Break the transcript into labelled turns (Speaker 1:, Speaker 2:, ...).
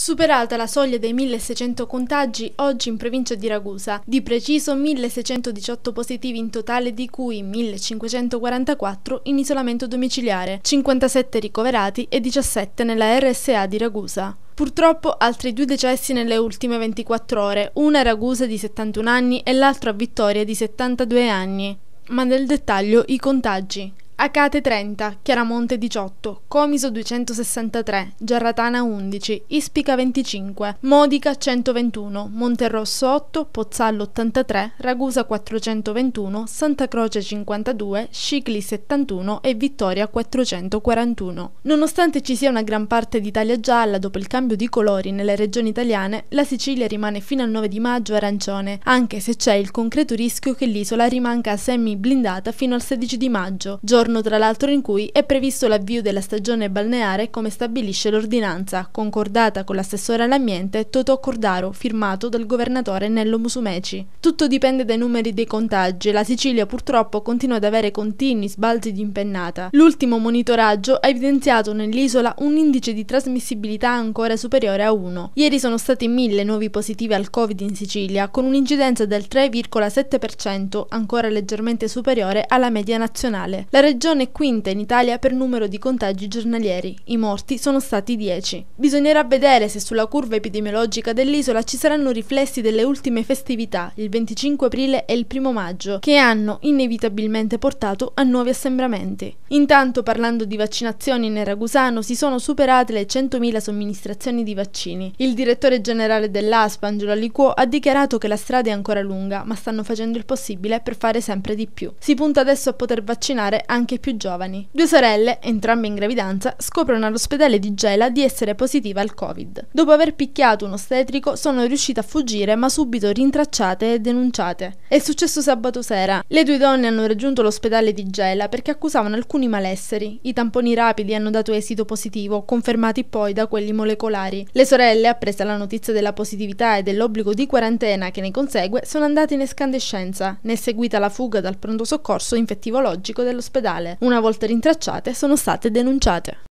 Speaker 1: Superata la soglia dei 1600 contagi oggi in provincia di Ragusa, di preciso 1618 positivi in totale di cui 1544 in isolamento domiciliare, 57 ricoverati e 17 nella RSA di Ragusa. Purtroppo altri due decessi nelle ultime 24 ore, una a Ragusa di 71 anni e l'altro a Vittoria di 72 anni. Ma nel dettaglio i contagi. Acate 30, Chiaramonte 18, Comiso 263, Giarratana 11, Ispica 25, Modica 121, Monterosso 8, Pozzallo 83, Ragusa 421, Santa Croce 52, Scicli 71 e Vittoria 441. Nonostante ci sia una gran parte d'Italia gialla dopo il cambio di colori nelle regioni italiane, la Sicilia rimane fino al 9 di maggio arancione, anche se c'è il concreto rischio che l'isola rimanga semi blindata fino al 16 di maggio, giorno giorno tra l'altro in cui è previsto l'avvio della stagione balneare come stabilisce l'ordinanza, concordata con l'assessore all'ambiente Totò Cordaro, firmato dal governatore Nello Musumeci. Tutto dipende dai numeri dei contagi e la Sicilia purtroppo continua ad avere continui sbalzi di impennata. L'ultimo monitoraggio ha evidenziato nell'isola un indice di trasmissibilità ancora superiore a 1. Ieri sono stati mille nuovi positivi al Covid in Sicilia, con un'incidenza del 3,7%, ancora leggermente superiore alla media nazionale. La regione regione quinta in Italia per numero di contagi giornalieri. I morti sono stati 10. Bisognerà vedere se sulla curva epidemiologica dell'isola ci saranno riflessi delle ultime festività, il 25 aprile e il 1 maggio, che hanno inevitabilmente portato a nuovi assembramenti. Intanto, parlando di vaccinazioni nel Ragusano, si sono superate le 100.000 somministrazioni di vaccini. Il direttore generale dell'ASP, Angelo Aliquo, ha dichiarato che la strada è ancora lunga, ma stanno facendo il possibile per fare sempre di più. Si punta adesso a poter vaccinare anche anche più giovani. Due sorelle, entrambe in gravidanza, scoprono all'ospedale di Gela di essere positiva al Covid. Dopo aver picchiato un ostetrico sono riuscite a fuggire ma subito rintracciate e denunciate. È successo sabato sera. Le due donne hanno raggiunto l'ospedale di Gela perché accusavano alcuni malesseri. I tamponi rapidi hanno dato esito positivo, confermati poi da quelli molecolari. Le sorelle, appresa la notizia della positività e dell'obbligo di quarantena che ne consegue, sono andate in escandescenza. Ne è seguita la fuga dal pronto soccorso infettivologico dell'ospedale ufficiale, una volta rintracciate sono state denunciate.